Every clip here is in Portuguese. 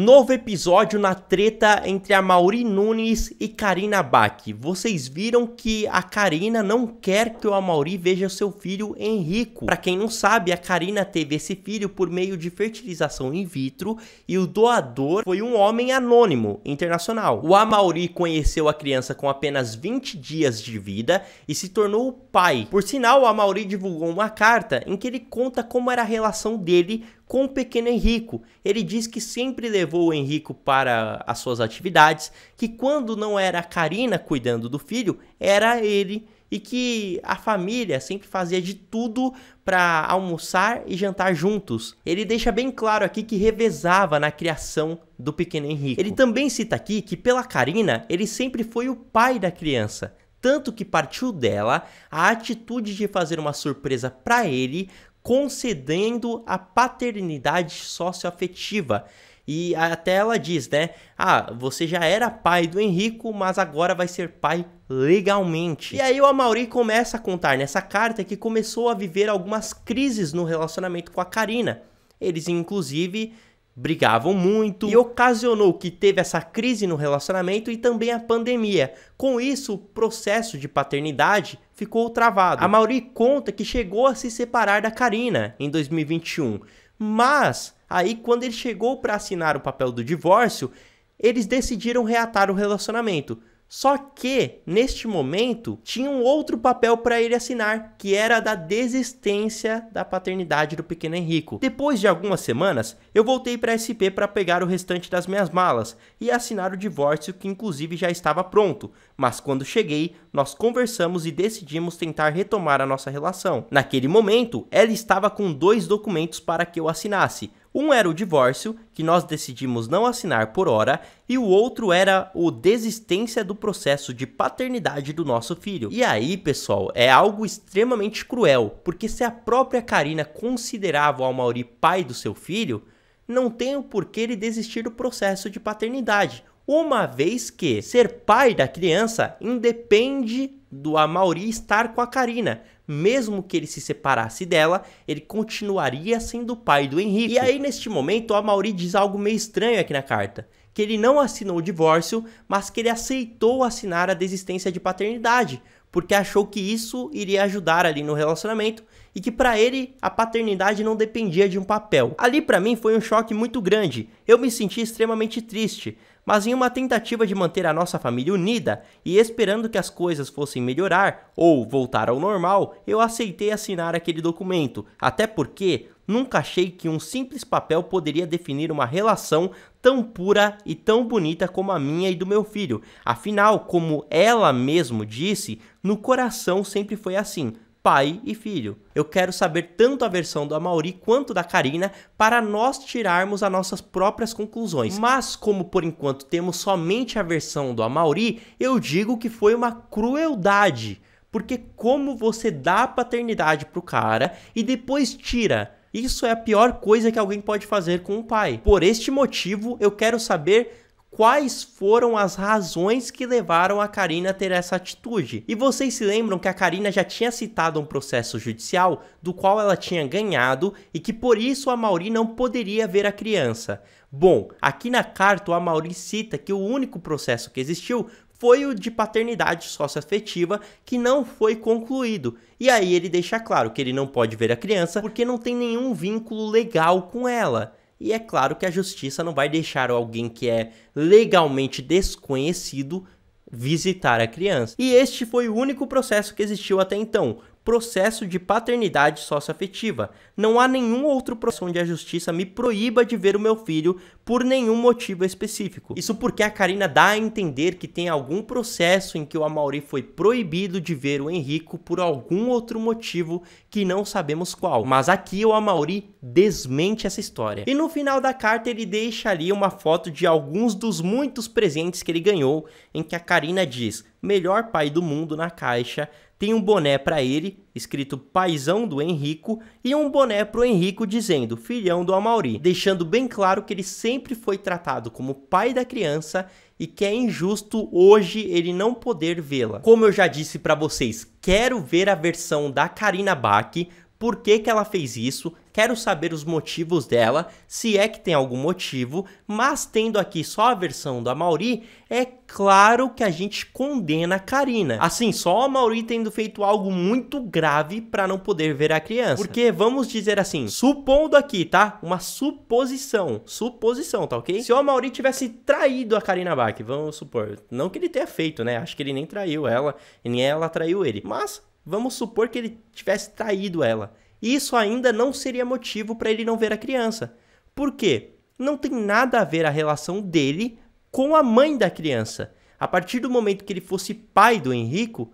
Novo episódio na treta entre a Mauri Nunes e Karina Bach. Vocês viram que a Karina não quer que o Amauri veja seu filho Henrico. Para quem não sabe, a Karina teve esse filho por meio de fertilização in vitro e o doador foi um homem anônimo internacional. O Amauri conheceu a criança com apenas 20 dias de vida e se tornou o pai. Por sinal, o Amauri divulgou uma carta em que ele conta como era a relação dele com o pequeno Henrico. Ele diz que sempre levou o Henrico para as suas atividades, que quando não era a Karina cuidando do filho, era ele e que a família sempre fazia de tudo para almoçar e jantar juntos. Ele deixa bem claro aqui que revezava na criação do pequeno Henrico. Ele também cita aqui que pela Karina, ele sempre foi o pai da criança, tanto que partiu dela a atitude de fazer uma surpresa para ele concedendo a paternidade socioafetiva. E até ela diz, né? Ah, você já era pai do Henrico, mas agora vai ser pai legalmente. E aí o Amaury começa a contar nessa carta que começou a viver algumas crises no relacionamento com a Karina. Eles, inclusive, brigavam muito e ocasionou que teve essa crise no relacionamento e também a pandemia. Com isso, o processo de paternidade ficou travado. A Mauri conta que chegou a se separar da Karina em 2021, mas aí quando ele chegou para assinar o papel do divórcio, eles decidiram reatar o relacionamento. Só que, neste momento, tinha um outro papel para ele assinar, que era da desistência da paternidade do pequeno Henrico. Depois de algumas semanas, eu voltei para SP para pegar o restante das minhas malas e assinar o divórcio, que inclusive já estava pronto. Mas quando cheguei, nós conversamos e decidimos tentar retomar a nossa relação. Naquele momento, ela estava com dois documentos para que eu assinasse um era o divórcio, que nós decidimos não assinar por hora, e o outro era o desistência do processo de paternidade do nosso filho. E aí, pessoal, é algo extremamente cruel, porque se a própria Karina considerava o Almauri pai do seu filho, não tem o porquê ele desistir do processo de paternidade. Uma vez que ser pai da criança independe do Amauri estar com a Karina. Mesmo que ele se separasse dela, ele continuaria sendo o pai do Henrique. E aí, neste momento, o Amauri diz algo meio estranho aqui na carta. Que ele não assinou o divórcio, mas que ele aceitou assinar a desistência de paternidade, porque achou que isso iria ajudar ali no relacionamento e que para ele a paternidade não dependia de um papel. Ali para mim foi um choque muito grande. Eu me senti extremamente triste, mas em uma tentativa de manter a nossa família unida e esperando que as coisas fossem melhorar ou voltar ao normal, eu aceitei assinar aquele documento, até porque nunca achei que um simples papel poderia definir uma relação tão pura e tão bonita como a minha e do meu filho. Afinal, como ela mesmo disse, no coração sempre foi assim pai e filho. Eu quero saber tanto a versão do Amauri quanto da Karina para nós tirarmos as nossas próprias conclusões. Mas como por enquanto temos somente a versão do Amauri, eu digo que foi uma crueldade, porque como você dá paternidade pro cara e depois tira isso é a pior coisa que alguém pode fazer com um pai. Por este motivo, eu quero saber quais foram as razões que levaram a Karina a ter essa atitude. E vocês se lembram que a Karina já tinha citado um processo judicial do qual ela tinha ganhado e que por isso a Mauri não poderia ver a criança. Bom, aqui na carta o Mauri cita que o único processo que existiu foi o de paternidade socioafetiva afetiva que não foi concluído. E aí ele deixa claro que ele não pode ver a criança porque não tem nenhum vínculo legal com ela. E é claro que a justiça não vai deixar alguém que é legalmente desconhecido visitar a criança. E este foi o único processo que existiu até então processo de paternidade socioafetiva. Não há nenhum outro processo onde a justiça me proíba de ver o meu filho por nenhum motivo específico. Isso porque a Karina dá a entender que tem algum processo em que o Amauri foi proibido de ver o Henrico por algum outro motivo que não sabemos qual. Mas aqui o Amauri desmente essa história. E no final da carta ele deixa ali uma foto de alguns dos muitos presentes que ele ganhou, em que a Karina diz melhor pai do mundo na caixa tem um boné para ele, escrito Paisão do Henrico, e um boné pro Henrico dizendo Filhão do Amauri, deixando bem claro que ele sempre foi tratado como pai da criança e que é injusto hoje ele não poder vê-la. Como eu já disse para vocês, quero ver a versão da Karina Bach por que, que ela fez isso, quero saber os motivos dela, se é que tem algum motivo, mas tendo aqui só a versão da Mauri, é claro que a gente condena a Karina. Assim, só a Mauri tendo feito algo muito grave para não poder ver a criança. Porque vamos dizer assim, supondo aqui, tá? Uma suposição, suposição, tá ok? Se o Mauri tivesse traído a Karina Bach, vamos supor, não que ele tenha feito, né? Acho que ele nem traiu ela, nem ela traiu ele, mas Vamos supor que ele tivesse traído ela. Isso ainda não seria motivo para ele não ver a criança. Por quê? Não tem nada a ver a relação dele com a mãe da criança. A partir do momento que ele fosse pai do Henrico,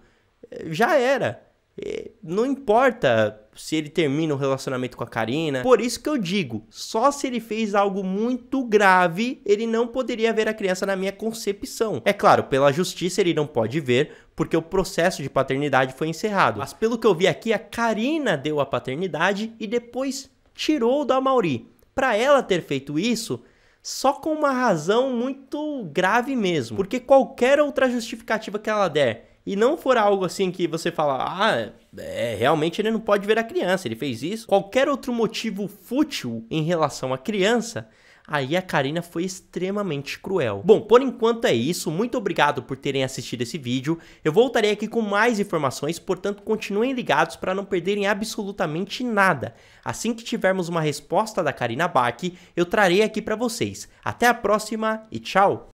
eh, já era. Eh, não importa se ele termina o um relacionamento com a Karina. Por isso que eu digo, só se ele fez algo muito grave, ele não poderia ver a criança na minha concepção. É claro, pela justiça ele não pode ver, porque o processo de paternidade foi encerrado. Mas pelo que eu vi aqui, a Karina deu a paternidade e depois tirou da Mauri. Para ela ter feito isso, só com uma razão muito grave mesmo, porque qualquer outra justificativa que ela der e não for algo assim que você fala, ah, é, realmente ele não pode ver a criança, ele fez isso, qualquer outro motivo fútil em relação à criança, aí a Karina foi extremamente cruel. Bom, por enquanto é isso, muito obrigado por terem assistido esse vídeo, eu voltarei aqui com mais informações, portanto continuem ligados para não perderem absolutamente nada. Assim que tivermos uma resposta da Karina Bach, eu trarei aqui para vocês. Até a próxima e tchau!